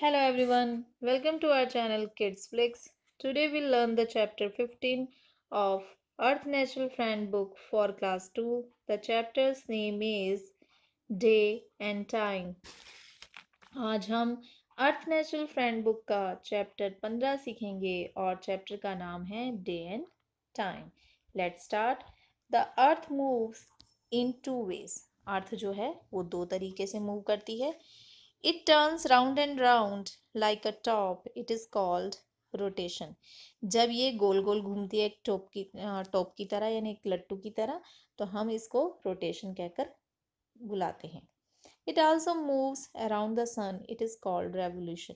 Hello everyone, welcome to our channel Kids Flicks. Today we'll learn the chapter 15 of Earth Natural Friend book for class 2. The chapter's name is Day and Time. आज हम earth natural friend book का chapter 15 सीखेंगे और chapter का नाम है day and time let start the earth moves in two ways earth जो है वो दो तरीके से मूव करती है it turns round and round like a top it is called rotation जब ये गोल गोल घूमती है एक टॉप की टॉप की तरह यानी एक लट्टू की तरह तो हम इसको रोटेशन कहकर बुलाते हैं it also moves around the sun it is called revolution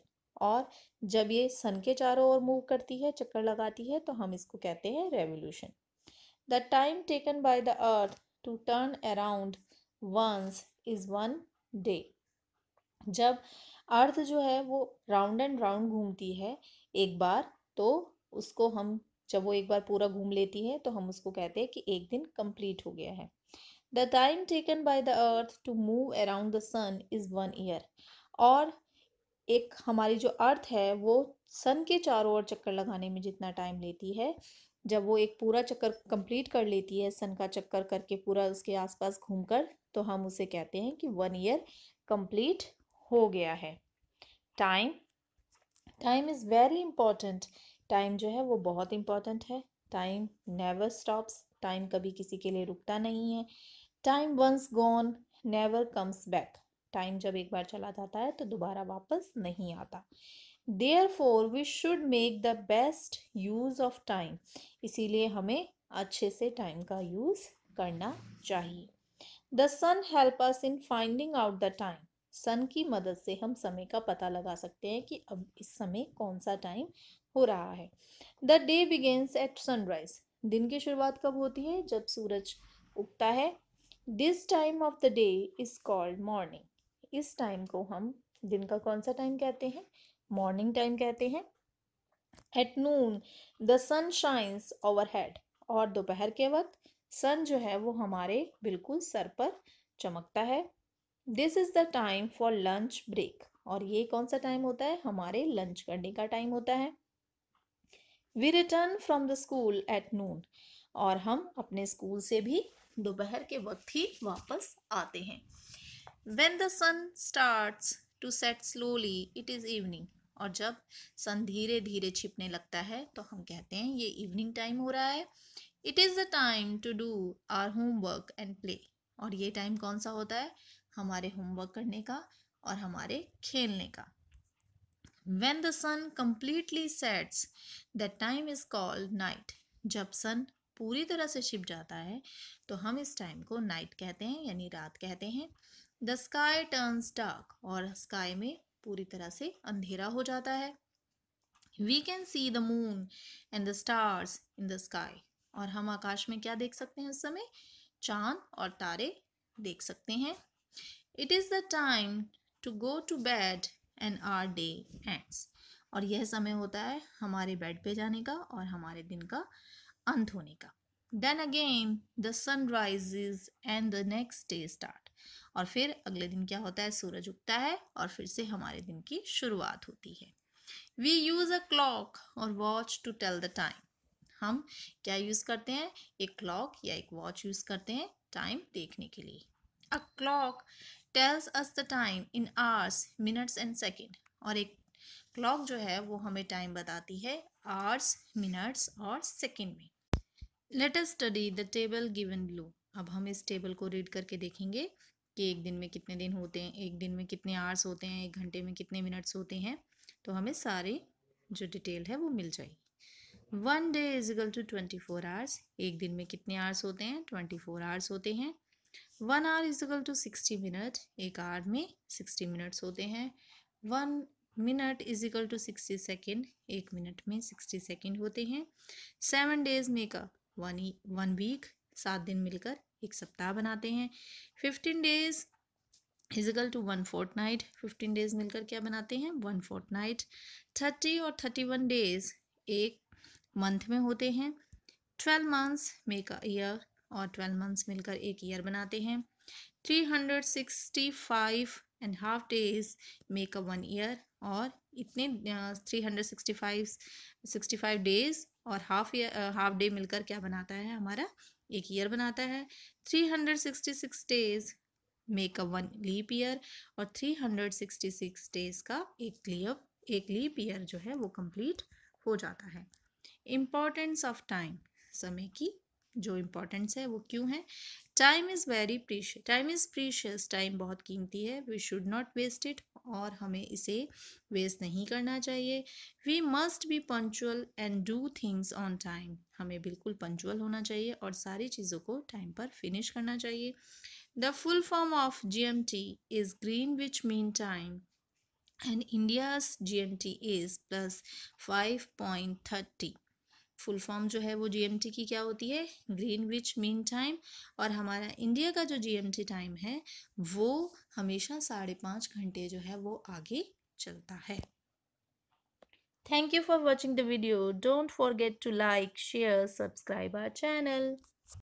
और जब ये सन के चारों ओर मूव करती है चक्कर लगाती है तो हम इसको कहते हैं revolution the time taken by the earth to turn around once is one day जब अर्थ जो है वो राउंड एंड राउंड घूमती है एक बार तो उसको हम जब वो एक बार पूरा घूम लेती है तो हम उसको कहते हैं कि एक दिन कंप्लीट हो गया है the time taken by the earth to move around the sun is one year और एक हमारी जो अर्थ है वो सन के चारों ओर चक्कर लगाने में जितना टाइम लेती है जब वो एक पूरा चक्कर कंप्लीट कर लेती है सन का चक्कर करके पूरा उसके आसपास घूमकर तो हम उसे कहते हैं कि वन ईयर कंप्लीट हो गया है time time is very important time जो है वो बहुत इम्पॉर्टेंट है टाइम नेवर स्टॉप्स टाइम कभी किसी के लिए रुकता नहीं है time once gone never comes back time जब एक बार चला जाता है तो दोबारा वापस नहीं आता therefore we should make the best use of time इसीलिए हमें अच्छे से टाइम का यूज़ करना चाहिए the sun help us in finding out the time sun की मदद से हम समय का पता लगा सकते हैं कि अब इस समय कौन सा टाइम हो रहा है the day begins at sunrise दिन की शुरुआत कब होती है जब सूरज उगता है this time of the day is called morning इस टाइम को हम दिन का कौन सा टाइम कहते हैं मॉर्निंग टाइम कहते हैं at noon the sun shines overhead और दोपहर के वक्त सन जो है वो हमारे बिल्कुल सर पर चमकता है this is the time for lunch break और ये कौन सा टाइम होता है हमारे लंच करने का टाइम होता है we return from the school at noon और हम अपने स्कूल से भी दोपहर के वक्त ही वापस आते हैं when the sun start to set slowly it is evening और जब सन धीरे धीरे छिपने लगता है तो हम कहते हैं ये इवनिंग टाइम हो रहा है it is the time to do our homework and play और ये टाइम कौन सा होता है हमारे होमवर्क करने का और हमारे खेलने का when the sun completely sets the time is called night जब सन पूरी तरह से छिप जाता है तो हम इस टाइम को नाइट कहते हैं यानी रात कहते हैं द स्काई टर्न्स डार्क और स्काई में पूरी तरह से अंधेरा हो जाता है we can see the moon and the stars in the sky और हम आकाश में क्या देख सकते हैं उस समय चांद और तारे देख सकते हैं it is the time to go to bed and our day ends और यह समय होता है हमारे बेड पे जाने का और हमारे दिन का अंत होने का then again the sun rise and the next day start और फिर अगले दिन क्या होता है सूरज उगता है और फिर से हमारे दिन की शुरुआत होती है वी यूज़ अ क्लॉक और watch to tell the time हम क्या यूज़ करते हैं एक क्लॉक या एक वॉच यूज़ करते हैं टाइम देखने के लिए a clock tells us the time in hours minutes and second और एक क्लॉक जो है वो हमें टाइम बताती है आवर्स मिनट्स और सेकेंड में let us study the table given below अब हम इस टेबल को रीड करके देखेंगे कि एक दिन में कितने दिन होते हैं एक दिन में कितने आवर्स होते हैं एक घंटे में कितने मिनट्स होते हैं तो हमें सारे जो डिटेल है वो मिल जाएगी one day is equal to twenty four hours एक दिन में कितने आवर्स होते हैं ट्वेंटी फोर आवर्स होते हैं one hour equal to sixty minute एक आवर में सिक्सटी मिनट्स होते हैं one minute is equal to sixty second एक मिनट में सिक्सटी सेकेंड होते हैं seven days make a one one week सात दिन मिलकर एक सप्ताह बनाते हैं fifteen days is equal to one fortnight fifteen days मिलकर क्या बनाते हैं वन फोर्थ नाइट थर्टी और थर्टी वन डेज एक मंथ में होते हैं twelve months make a year और ट्वेल्व मंथ्स मिलकर एक ईयर बनाते हैं three hundred sixty five and half days make a one year और इतने three hundred sixty five sixty five days और हाफ ईयर हाफ डे मिलकर क्या बनाता है हमारा एक ईयर बनाता है three hundred sixty six days make a one leap year और three hundred sixty six days का एक लीप एक लीप ईयर जो है वो कंप्लीट हो जाता है इम्पोर्टेंस ऑफ टाइम समय की जो इम्पोर्टेंट्स है वो क्यों है time is very precious time is precious time बहुत कीमती है we should not waste it और हमें इसे वेस्ट नहीं करना चाहिए we must be punctual and do things on time हमें बिल्कुल पंचुअल होना चाहिए और सारी चीज़ों को टाइम पर फिनिश करना चाहिए the full form of G M T is Greenwich mean time and G M T is plus five point thirty full form जो है वो जीएमटी की क्या होती है ग्रीन विच मीन टाइम और हमारा इंडिया का जो जीएमटी टाइम है वो हमेशा साढ़े पाँच घंटे जो है वो आगे चलता है thank you for watching the video don't forget to like share subscribe our channel